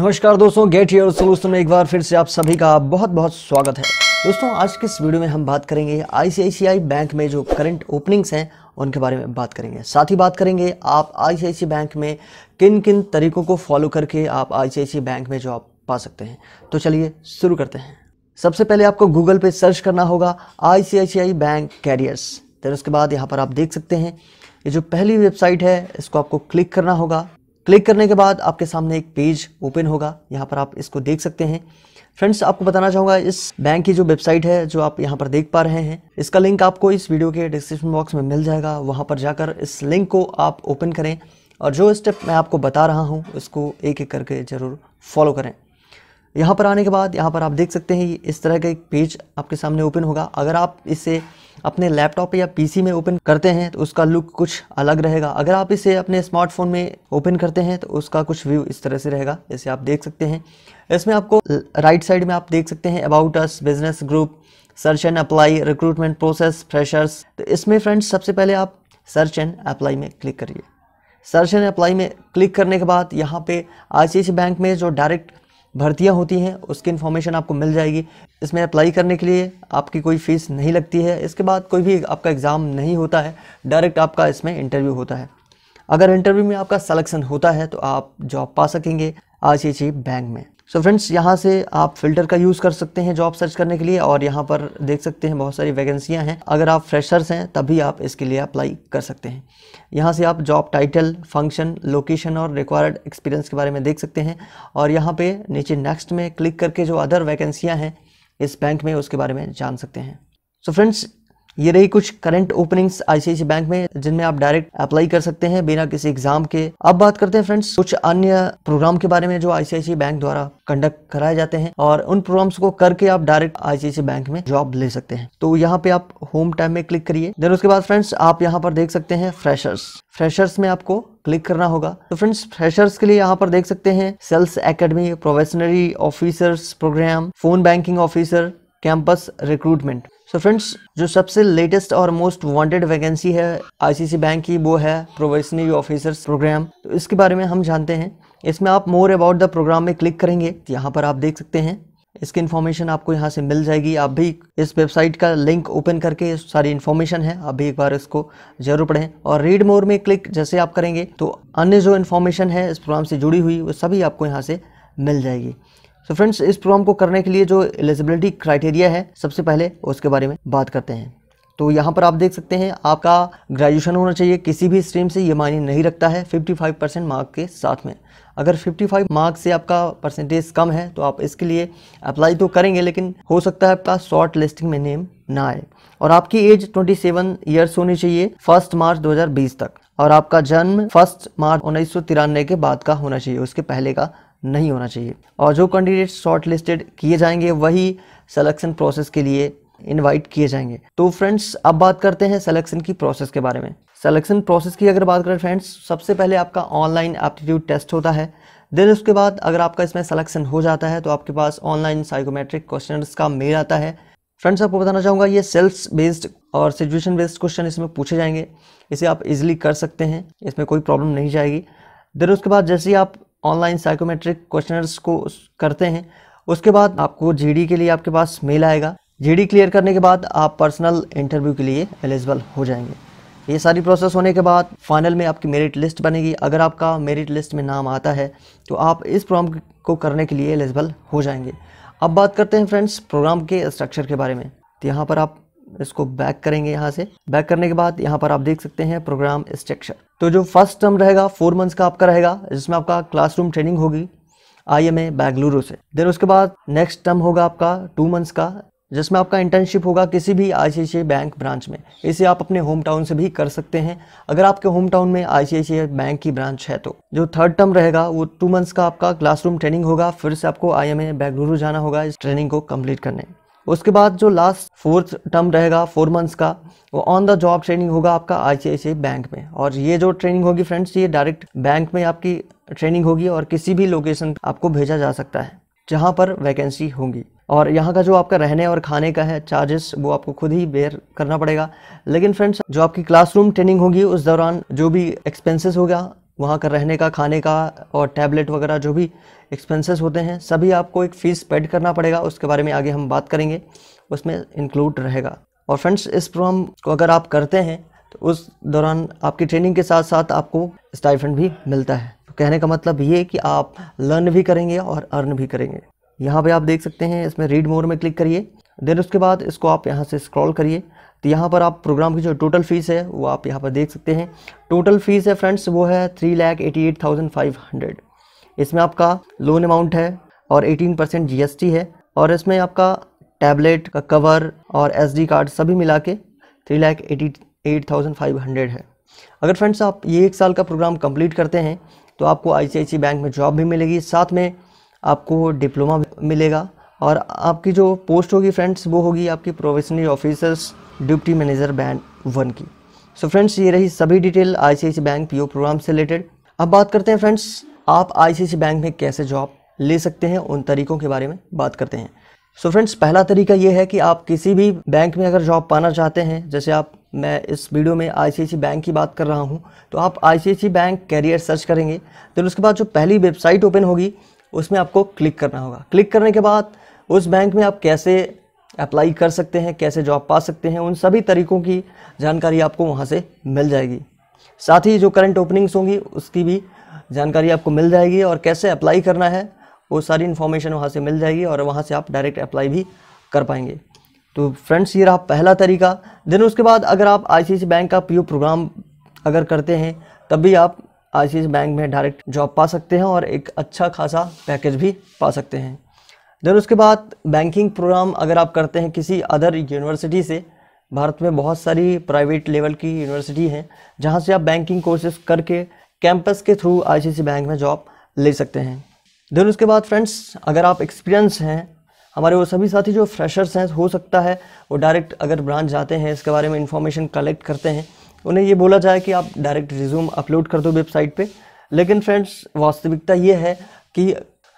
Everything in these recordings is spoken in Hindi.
नमस्कार दोस्तों गेट योर सोलूशन में एक बार फिर से आप सभी का बहुत बहुत स्वागत है दोस्तों आज के इस वीडियो में हम बात करेंगे आईसीआईसीआई बैंक में जो करंट ओपनिंग्स हैं उनके बारे में बात करेंगे साथ ही बात करेंगे आप आईसीआईसी बैंक में किन किन तरीकों को फॉलो करके आप आईसीआईसी बैंक में जॉब पा सकते हैं तो चलिए शुरू करते हैं सबसे पहले आपको गूगल पे सर्च करना होगा आई बैंक कैरियर्स फिर उसके बाद यहाँ पर आप देख सकते हैं ये जो पहली वेबसाइट है इसको आपको क्लिक करना होगा क्लिक करने के बाद आपके सामने एक पेज ओपन होगा यहाँ पर आप इसको देख सकते हैं फ्रेंड्स आपको बताना चाहूँगा इस बैंक की जो वेबसाइट है जो आप यहाँ पर देख पा रहे हैं इसका लिंक आपको इस वीडियो के डिस्क्रिप्शन बॉक्स में मिल जाएगा वहाँ पर जाकर इस लिंक को आप ओपन करें और जो स्टेप मैं आपको बता रहा हूँ उसको एक एक करके ज़रूर फॉलो करें यहाँ पर आने के बाद यहाँ पर आप देख सकते हैं इस तरह का एक पेज आपके सामने ओपन होगा अगर आप इसे अपने लैपटॉप या पीसी में ओपन करते हैं तो उसका लुक कुछ अलग रहेगा अगर आप इसे अपने स्मार्टफोन में ओपन करते हैं तो उसका कुछ व्यू इस तरह से रहेगा जैसे आप देख सकते हैं इसमें आपको राइट साइड में आप देख सकते हैं about us business group search and apply recruitment process freshers तो इसमें फ्रेंड्स सबसे पहले आप सर्च एंड अप्लाई में क्लिक करिए सर्च एंड अप्लाई में क्लिक करने के बाद यहाँ पे आई बैंक में जो डायरेक्ट भर्तियाँ होती हैं उसकी इन्फॉर्मेशन आपको मिल जाएगी इसमें अप्लाई करने के लिए आपकी कोई फ़ीस नहीं लगती है इसके बाद कोई भी आपका एग्ज़ाम नहीं होता है डायरेक्ट आपका इसमें इंटरव्यू होता है अगर इंटरव्यू में आपका सलेक्शन होता है तो आप जॉब पा सकेंगे चीज बैंक में सो so फ्रेंड्स यहाँ से आप फिल्टर का यूज़ कर सकते हैं जॉब सर्च करने के लिए और यहाँ पर देख सकते हैं बहुत सारी वैकेंसियाँ हैं अगर आप फ्रेशर्स हैं तभी आप इसके लिए अप्लाई कर सकते हैं यहाँ से आप जॉब टाइटल फंक्शन लोकेशन और रिक्वायर्ड एक्सपीरियंस के बारे में देख सकते हैं और यहाँ पे नीचे नेक्स्ट में क्लिक करके जो अदर वैकेंसियाँ हैं इस बैंक में उसके बारे में जान सकते हैं सो so फ्रेंड्स ये रही कुछ करंट ओपनिंग्स आईसीआईसी बैंक में जिनमें आप डायरेक्ट अप्लाई कर सकते हैं बिना किसी एग्जाम के अब बात करते हैं फ्रेंड्स कुछ अन्य प्रोग्राम के बारे में जो आईसीआईसी बैंक द्वारा कंडक्ट कराए जाते हैं और उन प्रोग्राम्स को करके आप डायरेक्ट आईसीआईसी बैंक में जॉब ले सकते हैं तो यहाँ पे आप होम टाइम में क्लिक करिए देन उसके बाद फ्रेंड्स आप यहाँ पर देख सकते हैं फ्रेशर्स फ्रेशर्स में आपको क्लिक करना होगा तो फ्रेंड्स फ्रेशर्स के लिए यहाँ पर देख सकते हैं sales academy probationary officers program phone banking officer campus recruitment so so friends जो सबसे लेटेस्ट और मोस्ट वांटेड वैकेंसी है आईसीसी बैंक की वो है प्रोवेशनरी ऑफिसर्स प्रोग्राम तो इसके बारे में हम जानते हैं इसमें आप मोर अबाउट द प्रोग्राम में क्लिक करेंगे यहाँ पर आप देख सकते हैं इसकी इन्फॉर्मेशन आपको यहाँ से मिल जाएगी आप भी इस वेबसाइट का लिंक ओपन करके सारी इन्फॉर्मेशन है आप भी एक बार इसको जरूर पढ़ें और रीड मोर में क्लिक जैसे आप करेंगे तो अन्य जो इन्फॉर्मेशन है इस प्रोग्राम से जुड़ी हुई वो सभी आपको यहाँ से मिल जाएगी सो so फ्रेंड्स इस प्रोग्राम को करने के लिए जो एलिजिबिलिटी क्राइटेरिया है सबसे पहले उसके बारे में बात करते हैं तो यहाँ पर आप देख सकते हैं आपका ग्रेजुएशन होना चाहिए किसी भी स्ट्रीम से ये मायने नहीं रखता है 55 परसेंट मार्क के साथ में अगर 55 मार्क से आपका परसेंटेज कम है तो आप इसके लिए अप्लाई तो करेंगे लेकिन हो सकता है आपका शॉर्ट लिस्टिंग में नेम ना आए और आपकी एज 27 सेवन ईयर्स होनी चाहिए फर्स्ट मार्च 2020 तक और आपका जन्म फर्स्ट मार्च उन्नीस के बाद का होना चाहिए उसके पहले का नहीं होना चाहिए और जो कैंडिडेट शॉर्ट लिस्टेड किए जाएंगे वही सलेक्शन प्रोसेस के लिए इनवाइट किए जाएंगे तो फ्रेंड्स अब बात करते हैं सलेक्शन की प्रोसेस के बारे में सलेक्शन प्रोसेस की अगर बात करें फ्रेंड्स सबसे पहले आपका ऑनलाइन एप्टीट्यूड टेस्ट होता है देन उसके बाद अगर आपका इसमें सलेक्शन हो जाता है तो आपके पास ऑनलाइन साइकोमेट्रिक क्वेश्चन का मेल आता है फ्रेंड्स आपको बताना चाहूँगा ये सेल्फ बेस्ड और सिचुएशन बेस्ड क्वेश्चन इसमें पूछे जाएंगे इसे आप इजिली कर सकते हैं इसमें कोई प्रॉब्लम नहीं जाएगी देन उसके बाद जैसे ही आप ऑनलाइन साइकोमेट्रिक क्वेश्चनर्स को करते हैं उसके बाद आपको जी के लिए आपके पास मेल आएगा जी क्लियर करने के बाद आप पर्सनल इंटरव्यू के लिए एलिजिबल हो जाएंगे ये सारी प्रोसेस होने के बाद फाइनल में आपकी मेरिट लिस्ट बनेगी अगर आपका मेरिट लिस्ट में नाम आता है तो आप इस प्रोग्राम को करने के लिए एलिजिबल हो जाएंगे अब बात करते हैं फ्रेंड्स प्रोग्राम के स्ट्रक्चर के बारे में तो यहाँ पर आप इसको बैक करेंगे यहाँ से बैक करने के बाद यहाँ पर आप देख सकते हैं प्रोग्राम स्ट्रक्चर तो जो फर्स्ट टर्म रहेगा फोर मंथ्स का आपका रहेगा जिसमें आपका क्लासरूम ट्रेनिंग होगी आई एम ए बेंगलुरु से देन उसके बाद नेक्स्ट टर्म होगा आपका टू मंथ्स का जिसमें आपका इंटर्नशिप होगा किसी भी आई बैंक ब्रांच में इसे आप अपने होम टाउन से भी कर सकते हैं अगर आपके होम टाउन में आई बैंक की ब्रांच है तो जो थर्ड टर्म रहेगा वो टू मंथ्स का आपका क्लासरूम ट्रेनिंग होगा फिर से आपको आई एम जाना होगा इस ट्रेनिंग को कम्प्लीट करने उसके बाद जो लास्ट फोर्थ टर्म रहेगा फोर मंथ्स का वो ऑन द जॉब ट्रेनिंग होगा आपका आई बैंक में और ये जो ट्रेनिंग होगी फ्रेंड्स ये डायरेक्ट बैंक में आपकी ट्रेनिंग होगी और किसी भी लोकेशन आपको भेजा जा सकता है जहाँ पर वैकेंसी होगी और यहाँ का जो आपका रहने और खाने का है चार्जेस वो आपको खुद ही बेयर करना पड़ेगा लेकिन फ्रेंड्स जो आपकी क्लासरूम ट्रेनिंग होगी उस दौरान जो भी एक्सपेंसेस होगा वहाँ का रहने का खाने का और टैबलेट वगैरह जो भी एक्सपेंसेस होते हैं सभी आपको एक फ़ीस पेड करना पड़ेगा उसके बारे में आगे हम बात करेंगे उसमें इंक्लूड रहेगा और फ्रेंड्स इस प्रोग्राम को अगर आप करते हैं तो उस दौरान आपकी ट्रेनिंग के साथ साथ आपको स्टाइफंड भी मिलता है तो कहने का मतलब ये कि आप लर्न भी करेंगे और अर्न भी करेंगे यहाँ पे आप देख सकते हैं इसमें रीड मोर में क्लिक करिए देन उसके बाद इसको आप यहाँ से स्क्रॉल करिए तो यहाँ पर आप प्रोग्राम की जो टोटल फ़ीस है वो आप यहाँ पर देख सकते हैं टोटल फ़ीस है फ्रेंड्स वो है three lakh eighty eight thousand five hundred इसमें आपका लोन अमाउंट है और एटीन परसेंट जी है और इसमें आपका टैबलेट का कवर और एस कार्ड सभी मिला के three lakh eighty eight thousand five hundred है अगर फ्रेंड्स आप ये एक साल का प्रोग्राम कंप्लीट करते हैं तो आपको आई बैंक में जॉब भी मिलेगी साथ में आपको डिप्लोमा मिलेगा और आपकी जो पोस्ट होगी फ्रेंड्स वो होगी आपकी professional officers deputy manager bank one की सो so फ्रेंड्स ये रही सभी detail ICICI bank PO program से रिलेटेड अब बात करते हैं फ्रेंड्स आप आईसीआईसी बैंक में कैसे जॉब ले सकते हैं उन तरीकों के बारे में बात करते हैं सो so फ्रेंड्स पहला तरीका ये है कि आप किसी भी बैंक में अगर जॉब पाना चाहते हैं जैसे आप मैं इस वीडियो में आई बैंक की बात कर रहा हूँ तो आप आई बैंक कैरियर सर्च करेंगे तो उसके बाद जो पहली वेबसाइट ओपन होगी उसमें आपको क्लिक करना होगा क्लिक करने के बाद उस बैंक में आप कैसे अप्लाई कर सकते हैं कैसे जॉब पा सकते हैं उन सभी तरीकों की जानकारी आपको वहाँ से मिल जाएगी साथ ही जो करंट ओपनिंग्स होंगी उसकी भी जानकारी आपको मिल जाएगी और कैसे अप्लाई करना है वो सारी इन्फॉर्मेशन वहाँ से मिल जाएगी और वहाँ से आप डायरेक्ट अप्लाई भी कर पाएंगे तो फ्रेंड्स ये रहा पहला तरीका देन उसके बाद अगर आप आई बैंक का पी प्रोग्राम अगर करते हैं तब भी आप आई बैंक में डायरेक्ट जॉब पा सकते हैं और एक अच्छा खासा पैकेज भी पा सकते हैं देन उसके बाद बैंकिंग प्रोग्राम अगर आप करते हैं किसी अदर यूनिवर्सिटी से भारत में बहुत सारी प्राइवेट लेवल की यूनिवर्सिटी हैं जहाँ से आप बैंकिंग कोर्सेज करके कैंपस के थ्रू आई बैंक में जॉब ले सकते हैं देन उसके बाद फ्रेंड्स अगर आप एक्सपीरियंस हैं हमारे वो सभी साथी जो फ्रेशर्स हैं हो सकता है वो डायरेक्ट अगर ब्रांच जाते हैं इसके बारे में इन्फॉर्मेशन कलेक्ट करते हैं उन्हें ये बोला जाए कि आप डायरेक्ट रिज्यूम अपलोड कर दो वेबसाइट पे लेकिन फ्रेंड्स वास्तविकता ये है कि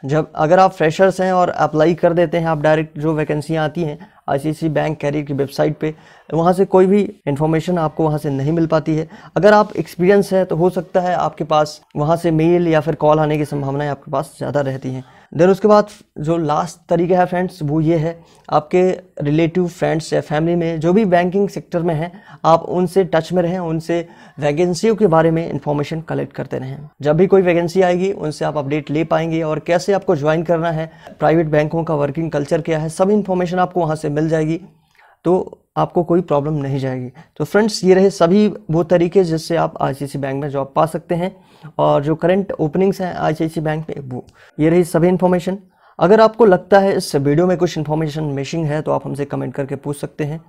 जब अगर आप फ्रेशर्स हैं और अप्लाई कर देते हैं आप डायरेक्ट जो वैकेंसियाँ आती हैं आई बैंक कैरियर की वेबसाइट पे वहाँ से कोई भी इन्फॉर्मेशन आपको वहाँ से नहीं मिल पाती है अगर आप एक्सपीरियंस है तो हो सकता है आपके पास वहाँ से मेल या फिर कॉल आने की संभावनाएं आपके पास ज़्यादा रहती हैं देन उसके बाद जो लास्ट तरीका है फ्रेंड्स वो ये है आपके रिलेटिव फ्रेंड्स या फैमिली में जो भी बैंकिंग सेक्टर में हैं आप उनसे टच में रहें उनसे वैकेंसियों के बारे में इंफॉर्मेशन कलेक्ट करते रहें जब भी कोई वैकेंसी आएगी उनसे आप अपडेट ले पाएंगे और कैसे आपको ज्वाइन करना है प्राइवेट बैंकों का वर्किंग कल्चर क्या है सब इन्फॉर्मेशन आपको वहाँ से मिल जाएगी तो आपको कोई प्रॉब्लम नहीं जाएगी तो फ्रेंड्स ये रहे सभी वो तरीके जिससे आप आई बैंक में जॉब पा सकते हैं और जो करंट ओपनिंग्स हैं आई बैंक में वो ये रही सभी इन्फॉर्मेशन अगर आपको लगता है इस वीडियो में कुछ इन्फॉर्मेशन मिसिंग है तो आप हमसे कमेंट करके पूछ सकते हैं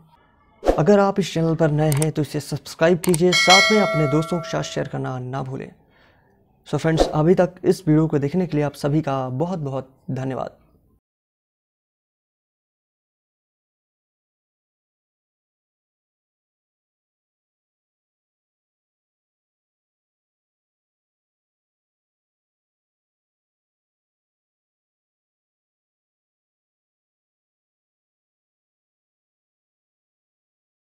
अगर आप इस चैनल पर नए हैं तो इसे सब्सक्राइब कीजिए साथ में अपने दोस्तों के साथ शेयर करना ना भूलें सो so फ्रेंड्स अभी तक इस वीडियो को देखने के लिए आप सभी का बहुत बहुत धन्यवाद